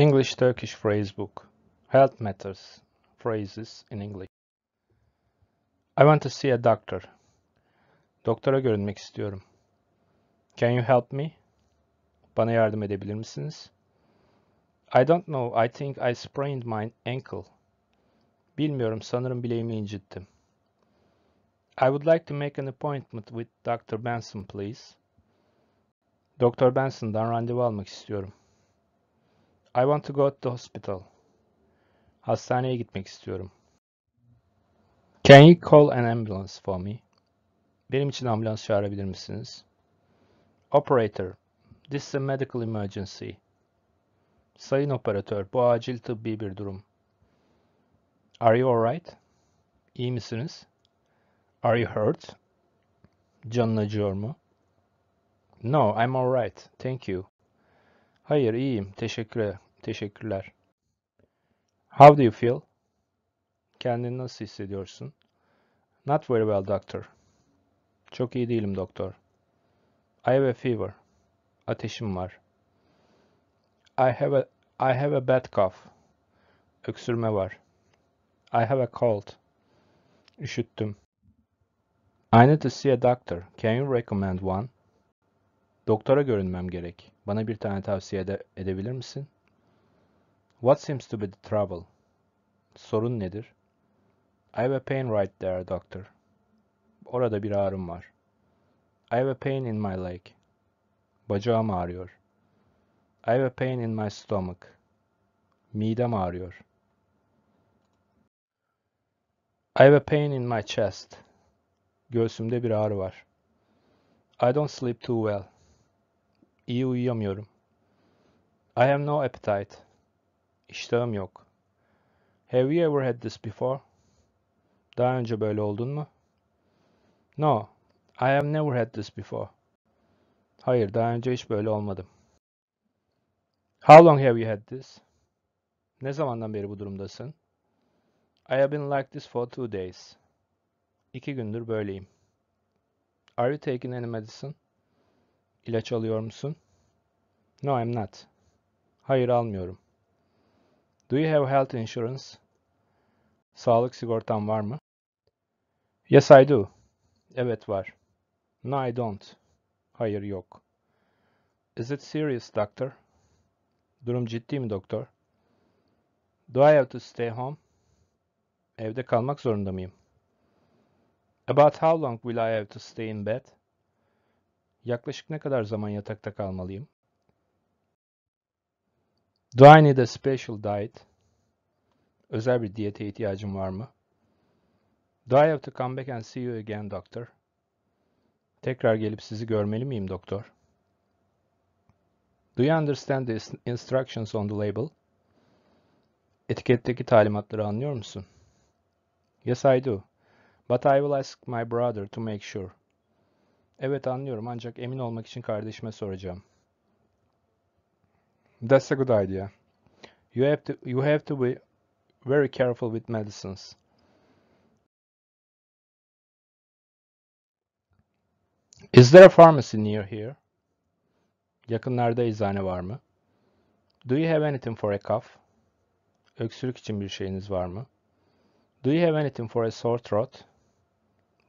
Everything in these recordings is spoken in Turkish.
English Turkish Phrasebook. Health Matters Phrases in English I want to see a doctor. Doktora görünmek istiyorum. Can you help me? Bana yardım edebilir misiniz? I don't know. I think I sprained my ankle. Bilmiyorum. Sanırım bileğimi incittim. I would like to make an appointment with Dr. Benson, please. Doktor Benson'dan randevu almak istiyorum. I want to go to the hospital. Hastaneye gitmek istiyorum. Can you call an ambulance for me? Benim için ambulans çağırabilir misiniz? Operator, this is a medical emergency. Sayın operatör, bu acil tıbbi bir durum. Are you alright? İyi misiniz? Are you hurt? Canın acıyor mu? No, I'm alright. Thank you. Hayır, iyiyim. Teşekkür teşekkürler. How do you feel? Kendini nasıl hissediyorsun? Not very well, doctor. Çok iyi değilim, doktor. I have a fever. Ateşim var. I have a I have a bad cough. Öksürme var. I have a cold. Üşüttüm. I need to see a doctor. Can you recommend one? Doktora görünmem gerek. Bana bir tane tavsiye ede edebilir misin? What seems to be the trouble? Sorun nedir? I have a pain right there, doctor. Orada bir ağrım var. I have a pain in my leg. Bacağım ağrıyor. I have a pain in my stomach. Midem ağrıyor. I have a pain in my chest. Göğsümde bir ağrı var. I don't sleep too well. İyi uyuyamıyorum. I have no appetite. İştahım yok. Have you ever had this before? Daha önce böyle oldun mu? No, I have never had this before. Hayır, daha önce hiç böyle olmadım. How long have you had this? Ne zamandan beri bu durumdasın? I have been like this for two days. İki gündür böyleyim. Are you taking any medicine? İlaç alıyor musun? No, I'm not. Hayır, almıyorum. Do you have health insurance? Sağlık sigortan var mı? Yes, I do. Evet, var. No, I don't. Hayır, yok. Is it serious, doctor? Durum ciddi mi doktor? Do I have to stay home? Evde kalmak zorunda mıyım? About how long will I have to stay in bed? Yaklaşık ne kadar zaman yatakta kalmalıyım? Do I need a special diet? Özel bir diyete ihtiyacım var mı? Do I have to come back and see you again, doctor? Tekrar gelip sizi görmeli miyim, doktor? Do you understand the instructions on the label? Etiketteki talimatları anlıyor musun? Yes, I do. But I will ask my brother to make sure. Evet anlıyorum ancak emin olmak için kardeşime soracağım. That's a good idea. You have to you have to be very careful with medicines. Is there a pharmacy near here? Yakınlarda eczane var mı? Do you have anything for a cough? Öksürük için bir şeyiniz var mı? Do you have anything for a sore throat?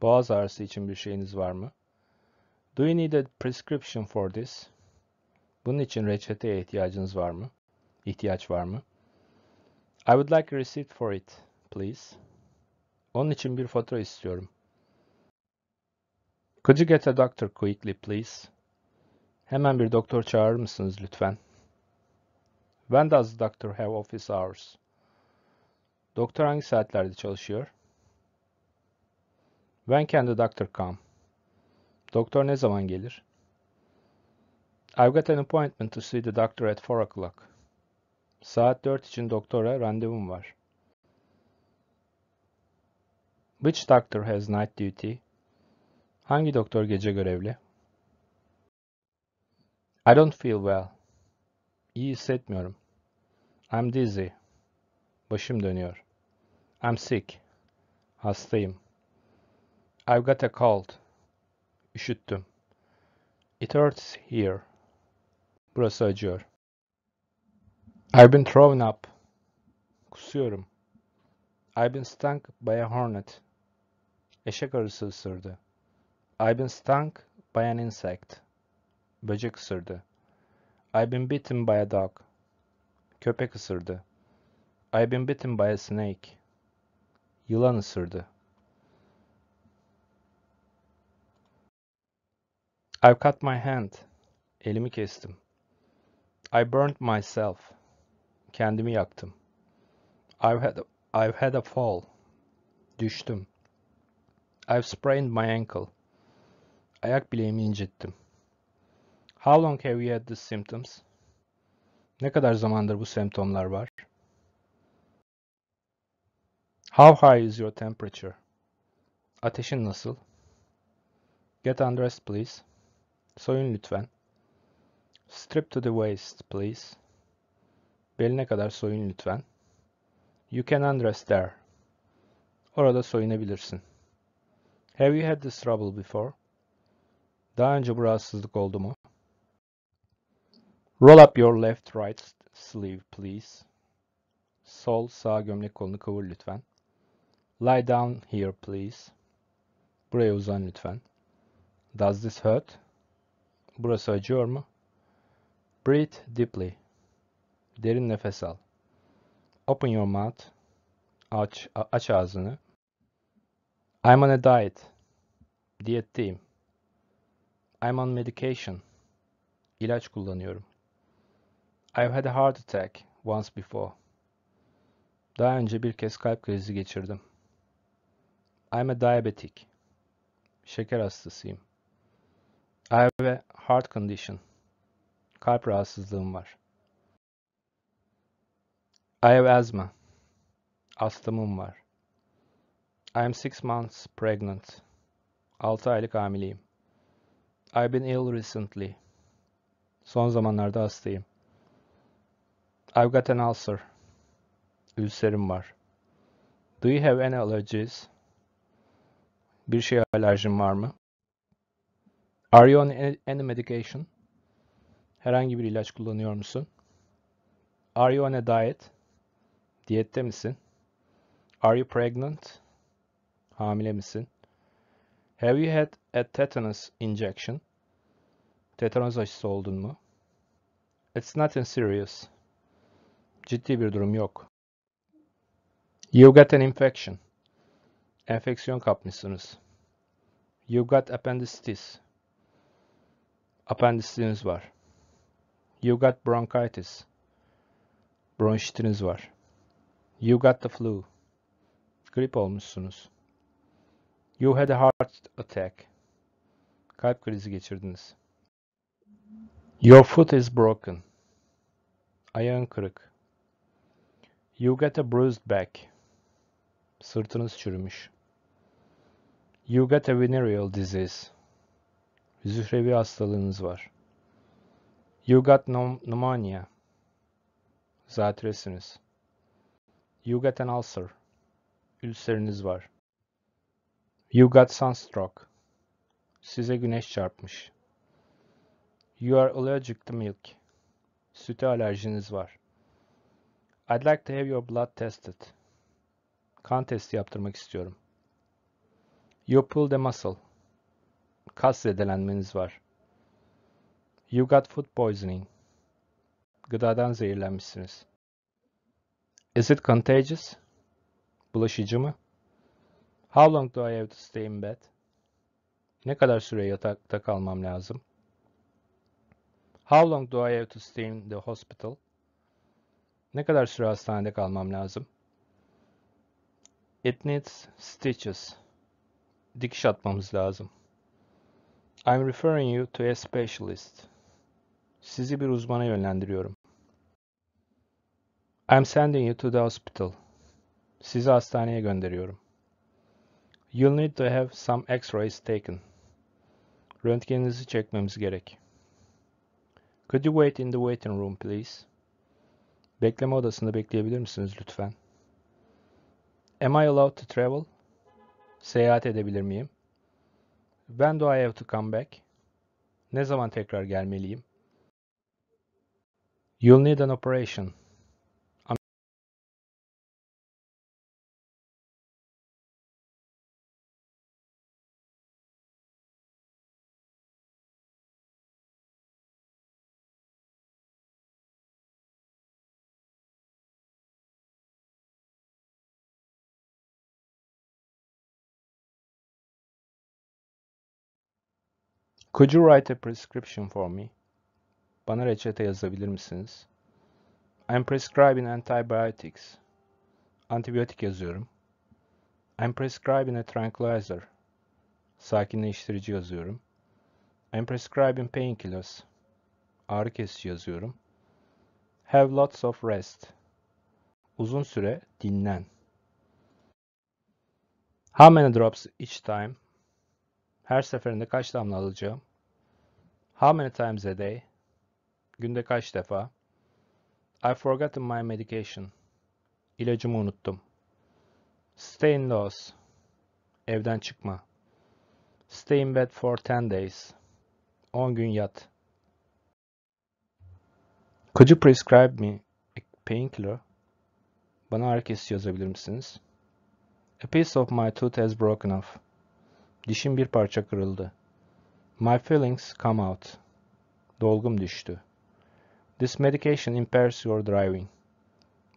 Boğaz ağrısı için bir şeyiniz var mı? Do you need a prescription for this? Bunun için reçeteye ihtiyacınız var mı? İhtiyaç var mı? I would like a receipt for it, please. Onun için bir fatura istiyorum. Could you get a doctor quickly, please? Hemen bir doktor çağırır mısınız lütfen? When does the doctor have office hours? Doktor hangi saatlerde çalışıyor? When can the doctor come? Doktor ne zaman gelir? I've got an appointment to see the doctor at four o'clock. Saat dört için doktora randevum var. Which doctor has night duty? Hangi doktor gece görevli? I don't feel well. İyi hissetmiyorum. I'm dizzy. Başım dönüyor. I'm sick. Hastayım. I've got a cold. Üşüttüm. It hurts here. Burası acıyor. I've been thrown up. Kusuyorum. I've been stung by a hornet. Eşek arısı ısırdı. I've been stung by an insect. Böcek ısırdı. I've been bitten by a dog. Köpek ısırdı. I've been bitten by a snake. Yılan ısırdı. I've cut my hand. Elimi kestim. I burned myself. Kendimi yaktım. I've had a, I've had a fall. Düştüm. I've sprained my ankle. Ayak bileğimi incittim. How long have you had the symptoms? Ne kadar zamandır bu semptomlar var? How high is your temperature? Ateşin nasıl? Get undressed please. Soyun lütfen. Strip to the waist, please. Beline kadar soyun lütfen. You can undress there. Orada soyunabilirsin. Have you had this trouble before? Daha önce bu rahatsızlık oldu mu? Roll up your left right sleeve, please. Sol sağ gömlek kolunu kıvır lütfen. Lie down here, please. Buraya uzan lütfen. Does this hurt? Burası acıyor mu? Breathe deeply. Derin nefes al. Open your mouth. Aç, aç ağzını. I'm on a diet. Diyetteyim. I'm on medication. İlaç kullanıyorum. I've had a heart attack once before. Daha önce bir kez kalp krizi geçirdim. I'm a diabetic. Şeker hastasıyım. I have a heart condition. Kalp rahatsızlığım var. I have asthma. Astımım var. I am six months pregnant. 6 aylık hamileyim. I've been ill recently. Son zamanlarda hastayım. I've got an ulcer. Ülserim var. Do you have any allergies? Bir şey alerjin var mı? Are you on any medication? Herhangi bir ilaç kullanıyor musun? Are you on a diet? Diyette misin? Are you pregnant? Hamile misin? Have you had a tetanus injection? Tetanoz aşısı oldun mu? It's nothing serious. Ciddi bir durum yok. You got an infection. Enfeksiyon kapmışsınız. You got appendicitis apendisitiniz var. You got bronchitis. Bronşitiniz var. You got the flu. Grip olmuşsunuz. You had a heart attack. Kalp krizi geçirdiniz. Your foot is broken. Ayağın kırık. You got a bruised back. Sırtınız çürümüş. You got a venereal disease. Zührevi hastalığınız var. You got pneumonia. Zatresiniz. You got an ulcer. Ülseriniz var. You got sunstroke. Size güneş çarpmış. You are allergic to milk. Süte alerjiniz var. I'd like to have your blood tested. Kan testi yaptırmak istiyorum. You pulled a muscle kas zedelenmeniz var. You got food poisoning. Gıdadan zehirlenmişsiniz. Is it contagious? Bulaşıcı mı? How long do I have to stay in bed? Ne kadar süre yatakta kalmam lazım? How long do I have to stay in the hospital? Ne kadar süre hastanede kalmam lazım? It needs stitches. Dikiş atmamız lazım. I'm referring you to a specialist. Sizi bir uzmana yönlendiriyorum. I'm sending you to the hospital. Sizi hastaneye gönderiyorum. You'll need to have some x-rays taken. Röntgeninizi çekmemiz gerek. Could you wait in the waiting room please? Bekleme odasında bekleyebilir misiniz lütfen? Am I allowed to travel? Seyahat edebilir miyim? When do I have to come back? Ne zaman tekrar gelmeliyim? You'll need an operation. Could you write a prescription for me? Bana reçete yazabilir misiniz? I'm prescribing antibiotics. Antibiyotik yazıyorum. I'm prescribing a tranquilizer. Sakinleştirici yazıyorum. I'm prescribing painkillers. Ağrı kesici yazıyorum. Have lots of rest. Uzun süre dinlen. How many drops each time? Her seferinde kaç damla alacağım? How many times a day? Günde kaç defa? I forgot my medication. İlacımı unuttum. Stay in those. Evden çıkma. Stay in bed for 10 days. 10 gün yat. Could you prescribe me a painkiller? Bana ağrı kesici yazabilir misiniz? A piece of my tooth has broken off. Dişim bir parça kırıldı. My feelings come out. Dolgum düştü. This medication impairs your driving.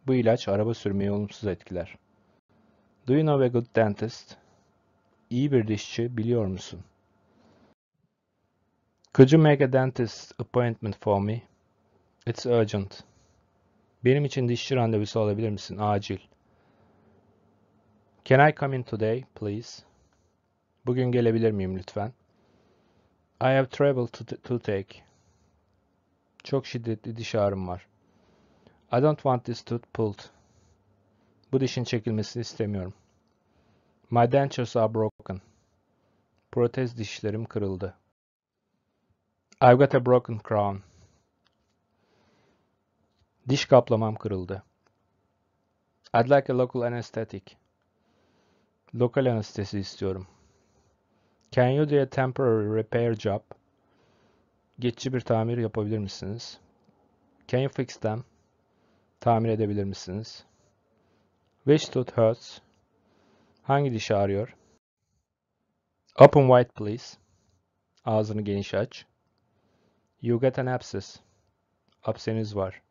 Bu ilaç araba sürmeyi olumsuz etkiler. Do you know a good dentist? İyi bir dişçi biliyor musun? Could you make a dentist appointment for me? It's urgent. Benim için dişçi randevusu alabilir misin? Acil. Can I come in today, please? Bugün gelebilir miyim lütfen? I have trouble to, to take. Çok şiddetli diş ağrım var. I don't want this tooth pulled. Bu dişin çekilmesini istemiyorum. My dentures are broken. Protez dişlerim kırıldı. I've got a broken crown. Diş kaplamam kırıldı. I'd like a local anesthetic. Lokal anestezi istiyorum. Can you do a temporary repair job? Geçici bir tamir yapabilir misiniz? Can you fix them? Tamir edebilir misiniz? Which tooth hurts? Hangi diş ağrıyor? Open wide please. Ağzını geniş aç. You get an abscess. Abseniz var.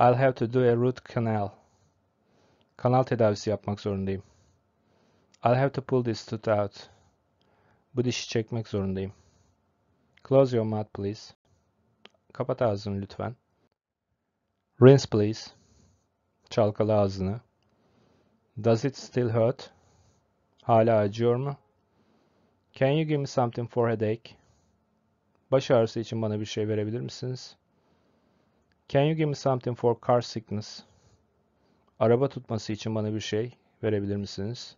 I'll have to do a root canal. Kanal tedavisi yapmak zorundayım. I'll have to pull this tooth out. Bu dişi çekmek zorundayım. Close your mouth please. Kapat ağzını lütfen. Rinse please. Çalkala ağzını. Does it still hurt? Hala acıyor mu? Can you give me something for headache? Baş ağrısı için bana bir şey verebilir misiniz? Can you give me something for car sickness? Araba tutması için bana bir şey verebilir misiniz?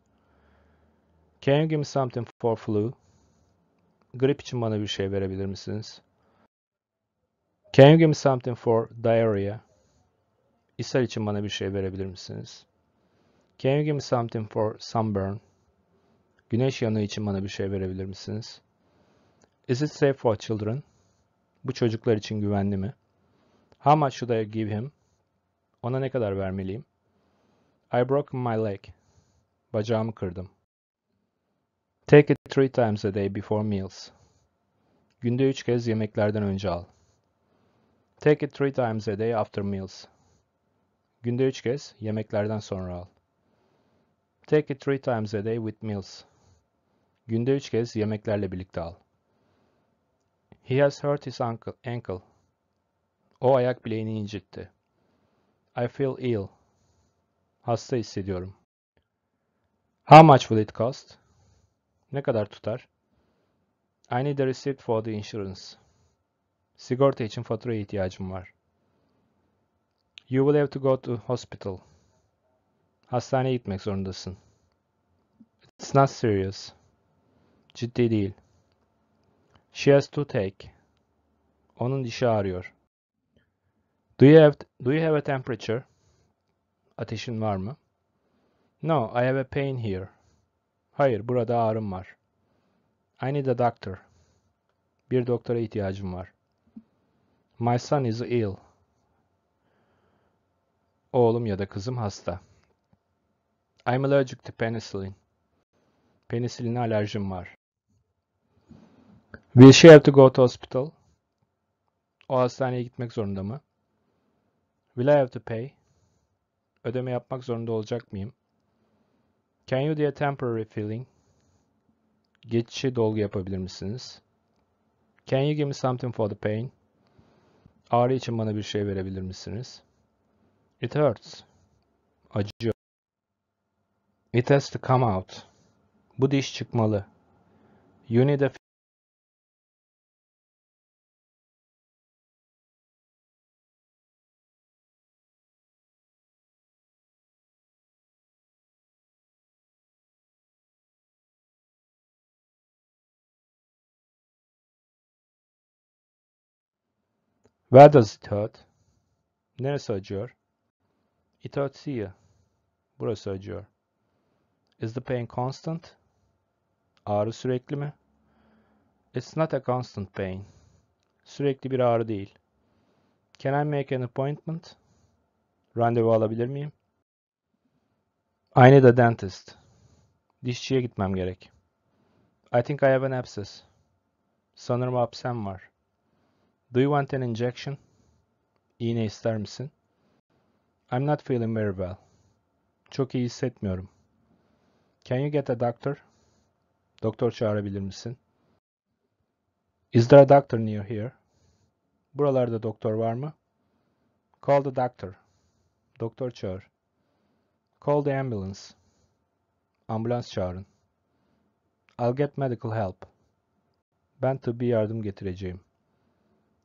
Can you give me something for flu? grip için bana bir şey verebilir misiniz? Can you give me something for diarrhea? İshal için bana bir şey verebilir misiniz? Can you give me something for sunburn? Güneş yanığı için bana bir şey verebilir misiniz? Is it safe for children? Bu çocuklar için güvenli mi? How much should I give him? Ona ne kadar vermeliyim? I broke my leg. Bacağımı kırdım. Take it three times a day before meals. Günde üç kez yemeklerden önce al. Take it three times a day after meals. Günde üç kez yemeklerden sonra al. Take it three times a day with meals. Günde üç kez yemeklerle birlikte al. He has hurt his ankle. O ayak bileğini incitti. I feel ill. Hasta hissediyorum. How much will it cost? Ne kadar tutar? I need a receipt for the insurance. Sigorta için faturaya ihtiyacım var. You will have to go to hospital. Hastaneye gitmek zorundasın. It's not serious. Ciddi değil. She has to take. Onun dişi ağrıyor. Do you have do you have a temperature? Ateşin var mı? No, I have a pain here. Hayır, burada ağrım var. I need a doctor. Bir doktora ihtiyacım var. My son is ill. Oğlum ya da kızım hasta. I'm allergic to penicillin. Penisiline alerjim var. Will she have to go to hospital? O hastaneye gitmek zorunda mı? Will I have to pay? Ödeme yapmak zorunda olacak mıyım? Can you do a temporary filling? Geçici dolgu yapabilir misiniz? Can you give me something for the pain? Ağrı için bana bir şey verebilir misiniz? It hurts. Acıyor. It has to come out. Bu diş çıkmalı. You need a Where does it hurt? Neresi acıyor? It hurts here. Burası acıyor. Is the pain constant? Ağrı sürekli mi? It's not a constant pain. Sürekli bir ağrı değil. Can I make an appointment? Randevu alabilir miyim? I need a dentist. Dişçiye gitmem gerek. I think I have an abscess. Sanırım absem var. Do you want an injection? İğne ister misin? I'm not feeling very well. Çok iyi hissetmiyorum. Can you get a doctor? Doktor çağırabilir misin? Is there a doctor near here? Buralarda doktor var mı? Call the doctor. Doktor çağır. Call the ambulance. Ambulans çağırın. I'll get medical help. Ben tıbbi yardım getireceğim.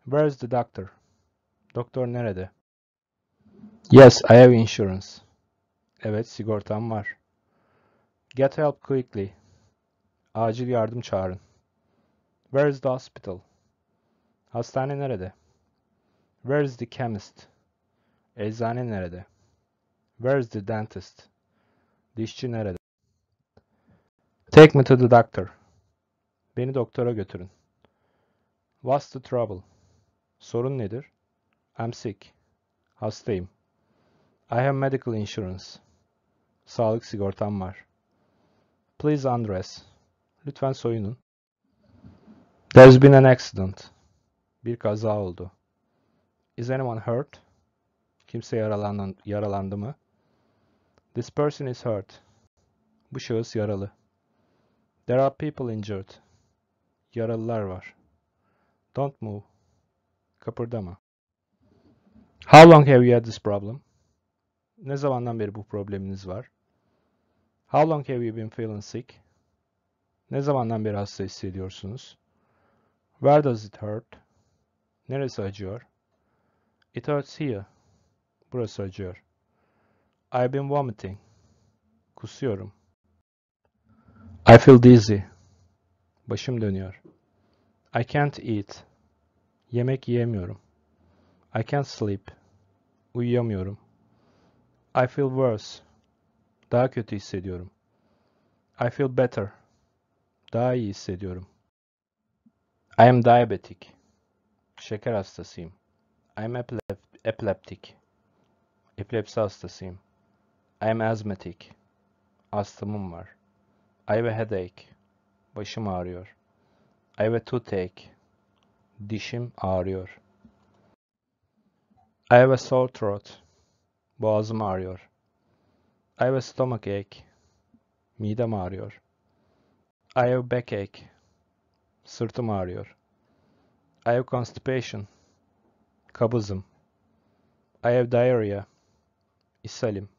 Where's the doctor? Doktor nerede? Yes, I have insurance. Evet, sigortam var. Get help quickly. Acil yardım çağırın. Where's the hospital? Hastane nerede? Where's the chemist? Eczane nerede? Where's the dentist? Dişçi nerede? Take me to the doctor. Beni doktora götürün. What's the trouble? Sorun nedir? I'm sick. Hastayım. I have medical insurance. Sağlık sigortam var. Please undress. Lütfen soyunun. There's been an accident. Bir kaza oldu. Is anyone hurt? Kimse yaralandı, yaralandı mı? This person is hurt. Bu şahıs yaralı. There are people injured. Yaralılar var. Don't move. Kıpırdama. How long have you had this problem? Ne zamandan beri bu probleminiz var? How long have you been feeling sick? Ne zamandan beri hasta hissediyorsunuz? Where does it hurt? Neresi acıyor? It hurts here. Burası acıyor. I've been vomiting. Kusuyorum. I feel dizzy. Başım dönüyor. I can't eat. Yemek yiyemiyorum. I can't sleep. Uyuyamıyorum. I feel worse. Daha kötü hissediyorum. I feel better. Daha iyi hissediyorum. I am diabetic. Şeker hastasıyım. I am epileptic. Epilepsi hastasıyım. I am asthmatic. Astımım var. I have a headache. Başım ağrıyor. I have a toothache. Dişim ağrıyor. I have a sore throat. Boğazım ağrıyor. I have a stomach ache. Midem ağrıyor. I have backache. Sırtım ağrıyor. I have constipation. Kabızım. I have diarrhea. İshalim.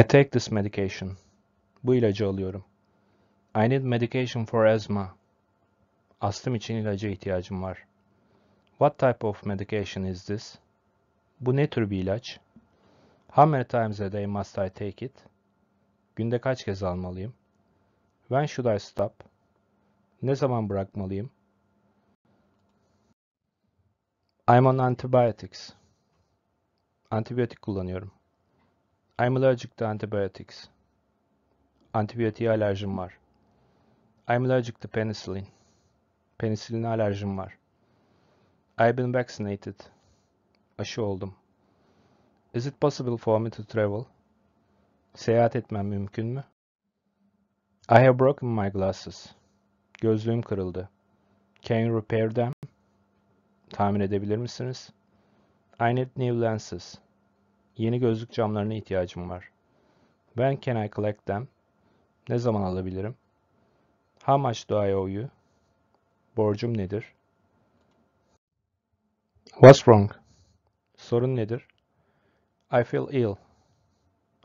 I take this medication. Bu ilacı alıyorum. I need medication for asthma. Astım için ilaca ihtiyacım var. What type of medication is this? Bu ne tür bir ilaç? How many times a day must I take it? Günde kaç kez almalıyım? When should I stop? Ne zaman bırakmalıyım? I'm on antibiotics. Antibiyotik kullanıyorum. I'm allergic to antibiotics. Antibiyotiğe alerjim var. I'm allergic to penicillin. Penisiline alerjim var. I've been vaccinated. Aşı oldum. Is it possible for me to travel? Seyahat etmem mümkün mü? I have broken my glasses. Gözlüğüm kırıldı. Can you repair them? Tahmin edebilir misiniz? I need new lenses. Yeni gözlük camlarına ihtiyacım var. When can I collect them? Ne zaman alabilirim? How much do I owe you? Borcum nedir? What's wrong? Sorun nedir? I feel ill.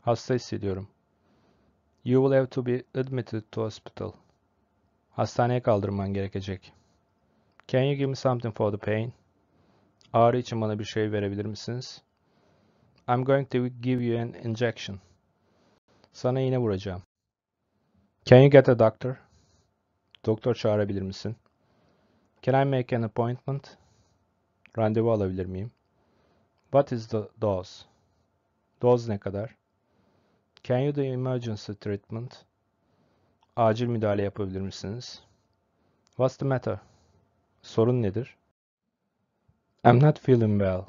Hasta hissediyorum. You will have to be admitted to hospital. Hastaneye kaldırman gerekecek. Can you give me something for the pain? Ağrı için bana bir şey verebilir misiniz? I'm going to give you an injection. Sana iğne vuracağım. Can you get a doctor? Doktor çağırabilir misin? Can I make an appointment? Randevu alabilir miyim? What is the dose? Dose ne kadar? Can you do emergency treatment? Acil müdahale yapabilir misiniz? What's the matter? Sorun nedir? I'm not feeling well.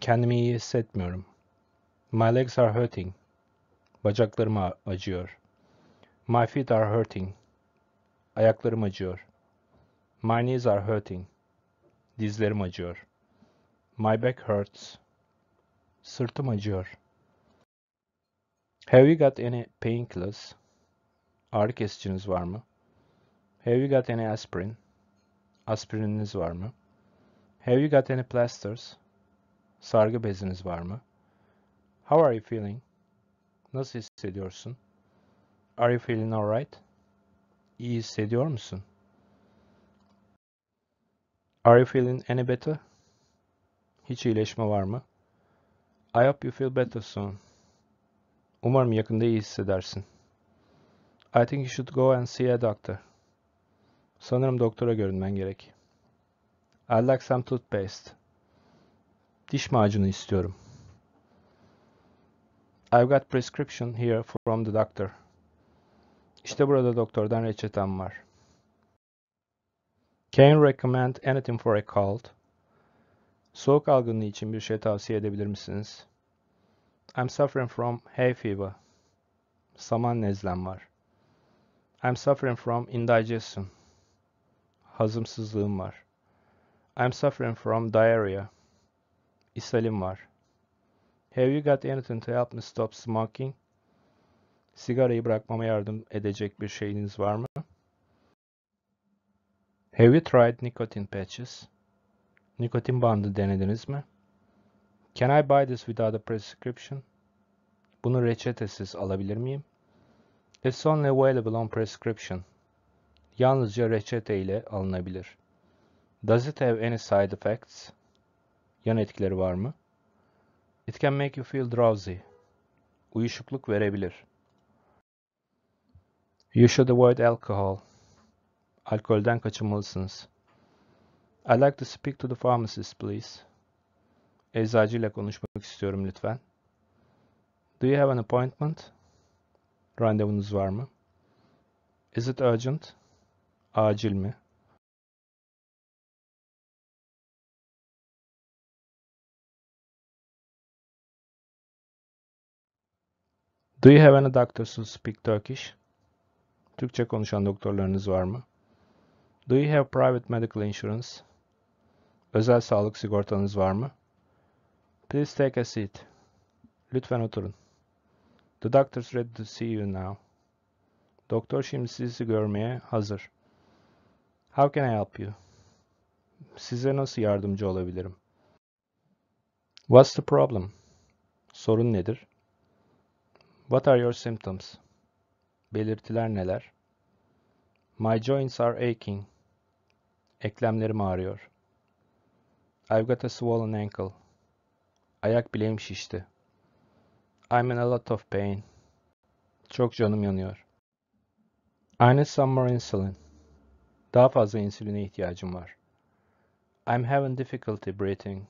Kendimi iyi hissetmiyorum. My legs are hurting. Bacaklarım acıyor. My feet are hurting. Ayaklarım acıyor. My knees are hurting. Dizlerim acıyor. My back hurts. Sırtım acıyor. Have you got any painkillers? Ağrı kesiciniz var mı? Have you got any aspirin? Aspirininiz var mı? Have you got any plasters? Sargı beziniz var mı? How are you feeling? Nasıl hissediyorsun? Are you feeling alright? İyi hissediyor musun? Are you feeling any better? Hiç iyileşme var mı? I hope you feel better soon. Umarım yakında iyi hissedersin. I think you should go and see a doctor. Sanırım doktora görünmen gerek. I'd like some toothpaste. Diş macunu istiyorum. I've got prescription here from the doctor. İşte burada doktordan reçetem var.'' Can you recommend anything for a cold? Soğuk algınlığı için bir şey tavsiye edebilir misiniz? I'm suffering from hay fever. Saman nezlem var. I'm suffering from indigestion. Hazımsızlığım var. I'm suffering from diarrhea. İshalim var. Have you got anything to help me stop smoking? Sigarayı bırakmama yardım edecek bir şeyiniz var mı? Have you tried nicotine patches? Nikotin bandı denediniz mi? Can I buy this without a prescription? Bunu reçetesiz alabilir miyim? It's only available on prescription. Yalnızca reçete ile alınabilir. Does it have any side effects? Yan etkileri var mı? It can make you feel drowsy. Uyuşukluk verebilir. You should avoid alcohol. Alkolden kaçınmalısınız. I'd like to speak to the pharmacist, please. Eczacıyla konuşmak istiyorum lütfen. Do you have an appointment? Randevunuz var mı? Is it urgent? Acil mi? Do you have any doctors who speak Turkish? Türkçe konuşan doktorlarınız var mı? Do you have private medical insurance? Özel sağlık sigortanız var mı? Please take a seat. Lütfen oturun. The doctor's ready to see you now. Doktor şimdi sizi görmeye hazır. How can I help you? Size nasıl yardımcı olabilirim? What's the problem? Sorun nedir? What are your symptoms? Belirtiler neler? My joints are aching. Eklemlerim ağrıyor. I've got a swollen ankle. Ayak bileğim şişti. I'm in a lot of pain. Çok canım yanıyor. I need some more insulin. Daha fazla insüline ihtiyacım var. I'm having difficulty breathing.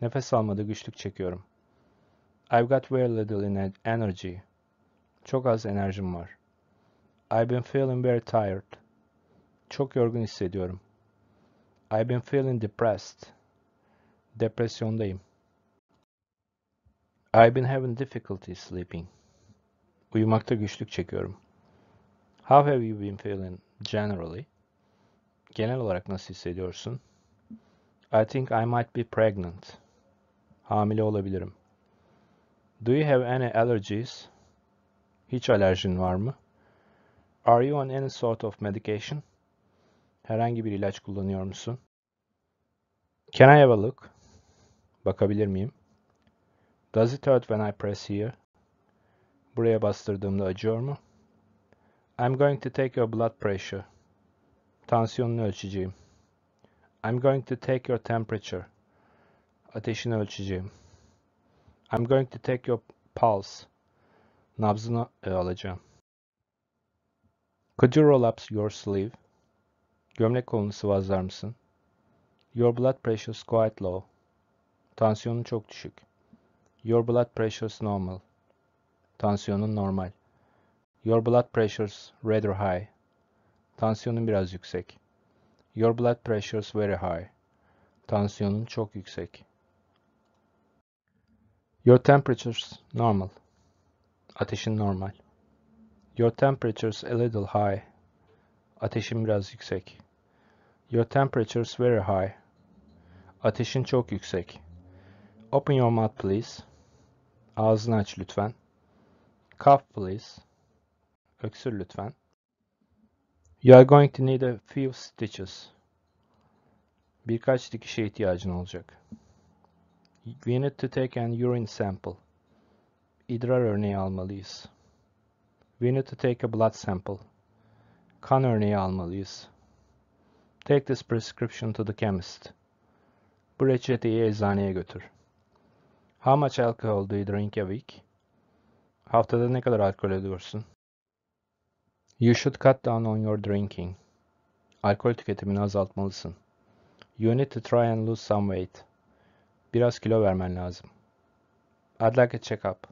Nefes almada güçlük çekiyorum. I've got very little energy. Çok az enerjim var. I've been feeling very tired. Çok yorgun hissediyorum. I've been feeling depressed. Depresyondayım. I've been having difficulty sleeping. Uyumakta güçlük çekiyorum. How have you been feeling generally? Genel olarak nasıl hissediyorsun? I think I might be pregnant. Hamile olabilirim. Do you have any allergies? Hiç alerjin var mı? Are you on any sort of medication? Herhangi bir ilaç kullanıyor musun? Can I have a look? Bakabilir miyim? Does it hurt when I press here? Buraya bastırdığımda acıyor mu? I'm going to take your blood pressure. Tansiyonunu ölçeceğim. I'm going to take your temperature. Ateşini ölçeceğim. I'm going to take your pulse. Nabzını e, alacağım. Could you roll up your sleeve? Gömlek kolunu sıvazlar mısın? Your blood pressure is quite low. Tansiyonun çok düşük. Your blood pressure is normal. Tansiyonun normal. Your blood pressure is rather high. Tansiyonun biraz yüksek. Your blood pressure is very high. Tansiyonun çok yüksek. Your temperature is normal. Ateşin normal. Your temperature is a little high. Ateşin biraz yüksek. Your temperature is very high. Ateşin çok yüksek. Open your mouth please. Ağzını aç lütfen. Cough please. Öksür lütfen. You are going to need a few stitches. Birkaç dikişe ihtiyacın olacak. We need to take an urine sample. İdrar örneği almalıyız. We need to take a blood sample. Kan örneği almalıyız. Take this prescription to the chemist. Bu reçeteyi eczaneye götür. How much alcohol do you drink a week? Haftada ne kadar alkol ediyorsun? You should cut down on your drinking. Alkol tüketimini azaltmalısın. You need to try and lose some weight. Biraz kilo vermen lazım. I'd like a check-up.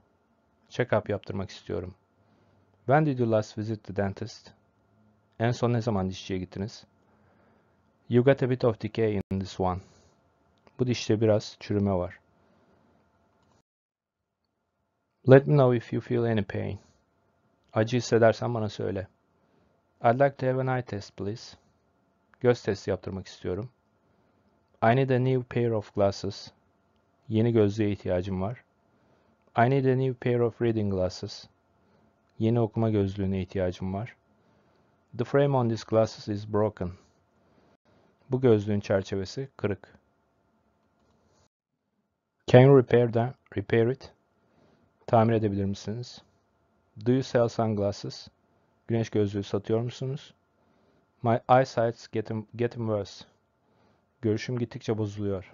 Check-up yaptırmak istiyorum. When did you last visit the dentist? En son ne zaman dişçiye gittiniz? You got a bit of decay in this one. Bu dişte biraz çürüme var. Let me know if you feel any pain. Acı hissedersen bana söyle. I'd like to have an eye test, please. Göz testi yaptırmak istiyorum. I need a new pair of glasses. Yeni gözlüğe ihtiyacım var. I need a new pair of reading glasses. Yeni okuma gözlüğüne ihtiyacım var. The frame on these glasses is broken. Bu gözlüğün çerçevesi kırık. Can you repair repair'den repair it? Tamir edebilir misiniz? Do you sell sunglasses? Güneş gözlüğü satıyor musunuz? My eyesight's getting, getting worse. Görüşüm gittikçe bozuluyor.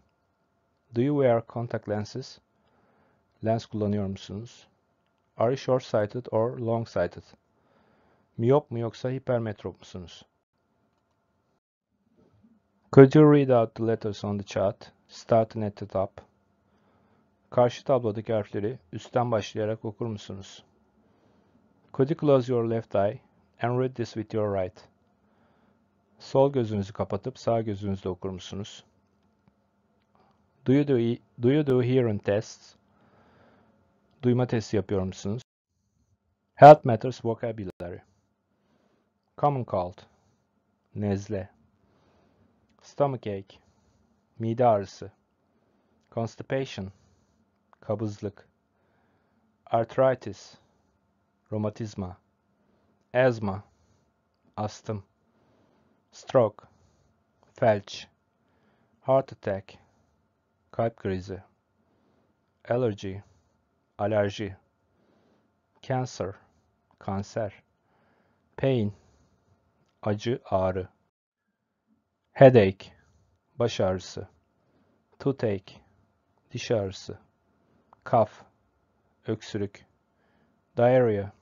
Do you wear contact lenses? Lens kullanıyor musunuz? Are you short-sighted or long-sighted? Miyop mu yoksa hipermetrop musunuz? Could you read out the letters on the chart, starting at the top? Karşı tablodaki harfleri üstten başlayarak okur musunuz? Could you close your left eye and read this with your right? Sol gözünüzü kapatıp sağ gözünüzle okur musunuz? Do you do, e, do, you do hearing tests? Duyma testi yapıyor musunuz? Health Matters Vocabulary Common Cold Nezle stomach ache, mide ağrısı, constipation, kabızlık, arthritis, romatizma, ezma, astım, stroke, felç, heart attack, kalp krizi, allergy, alerji, cancer, kanser, pain, acı, ağrı headache, baş ağrısı, toothache, diş ağrısı, cough, öksürük, diarrhea,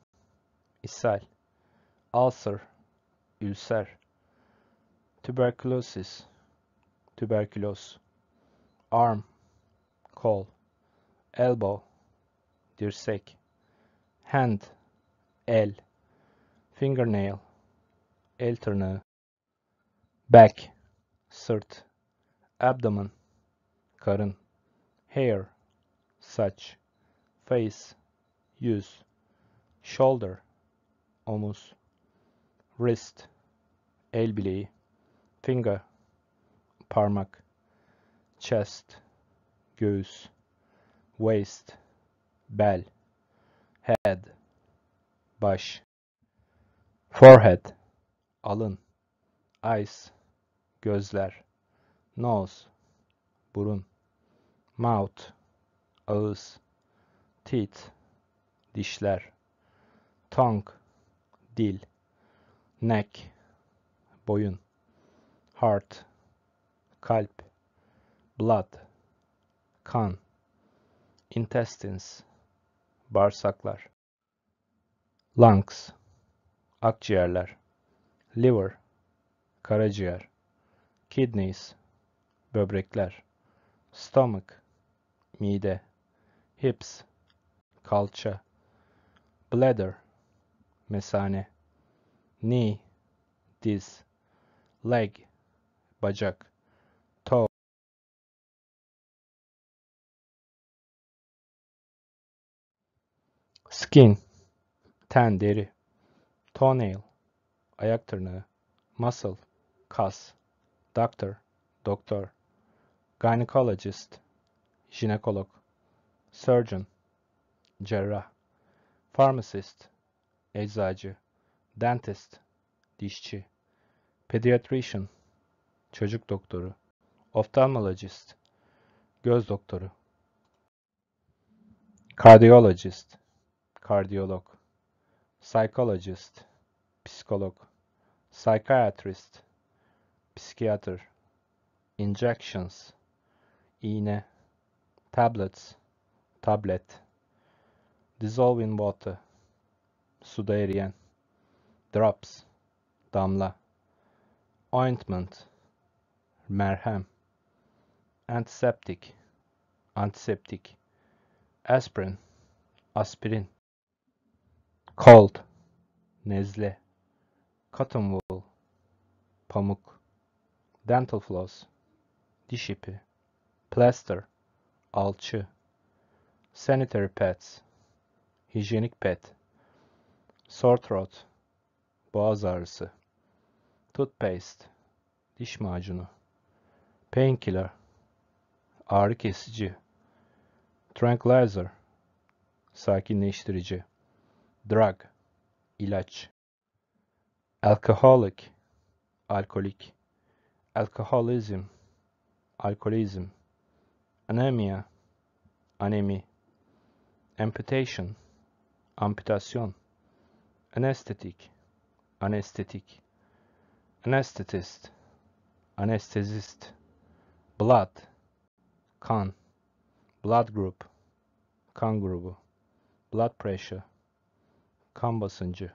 ishal, ulcer, ülser, tuberculosis, tüberküloz, arm, kol, elbow, dirsek, hand, el, fingernail, el tırnağı, back, sırt, abdomen, karın, hair, saç, face, yüz, shoulder, omuz, wrist, el bileği, finger, parmak, chest, göğüs, waist, bel, head, baş, forehead, alın, eyes, gözler, nose, burun, mouth, ağız, teeth, dişler, tongue, dil, neck, boyun, heart, kalp, blood, kan, intestines, bağırsaklar, lungs, akciğerler, liver, karaciğer, kidneys, böbrekler, stomach, mide, hips, kalça, bladder, mesane, knee, diz, leg, bacak, toe, skin, ten, deri, toenail, ayak tırnağı, muscle, kas, Doctor, doktor. Gynecologist, jinekolog. Surgeon, cerrah. Pharmacist, eczacı. Dentist, dişçi. Pediatrician, çocuk doktoru. Ophthalmologist, göz doktoru. Kardiyologist, kardiyolog. Psychologist, psikolog. Psychiatrist, psikiyatr, injections, iğne, tablets, tablet, dissolve in water, suda eriyen, drops, damla, ointment, merhem, antiseptik, antiseptik, aspirin, aspirin, cold, nezle, cotton wool, pamuk, dental floss, diş ipi, plaster, alçı, sanitary pads, hijyenik pet, sore throat, boğaz ağrısı, toothpaste, diş macunu, painkiller, ağrı kesici, tranquilizer, sakinleştirici, drug, ilaç, alcoholic, alkolik, alcoholism, alkolizm, anemia, anemi, amputation, amputasyon, anestetik, anestetik, anestetist, anestezist, blood, kan, blood group, kan grubu, blood pressure, kan basıncı,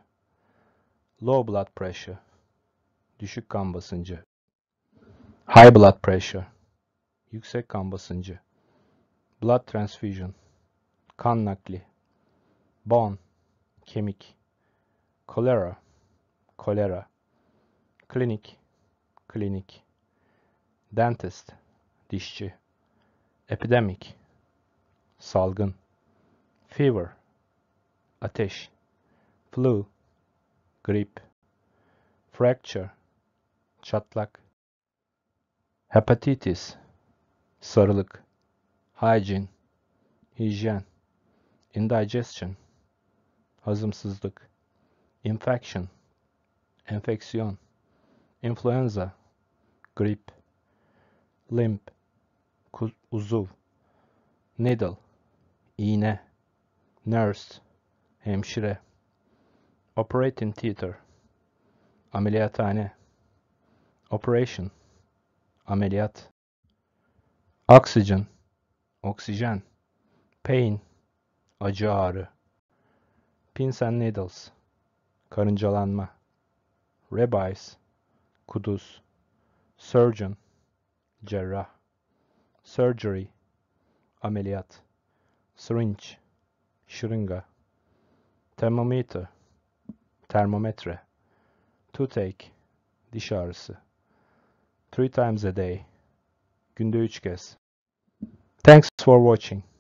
low blood pressure, düşük kan basıncı, High blood pressure. Yüksek kan basıncı. Blood transfusion. Kan nakli. Bone. Kemik. Cholera. Kolera. Klinik. Klinik. Dentist. Dişçi. Epidemic. Salgın. Fever. Ateş. Flu. Grip. Fracture. Çatlak hepatitis, sarılık, hygiene, hijyen, indigestion, hazımsızlık, infection, enfeksiyon, influenza, grip, limp, uzuv, needle, iğne, nurse, hemşire, operating theater, ameliyathane, operation, ameliyat, oksijen, oksijen, pain, acı ağrı, pins and needles, karıncalanma, rabbis, kuduz, surgeon, cerrah, surgery, ameliyat, syringe, şırınga, thermometer, termometre, toothache, diş ağrısı. three times a day. Günde üç kez. Thanks for watching.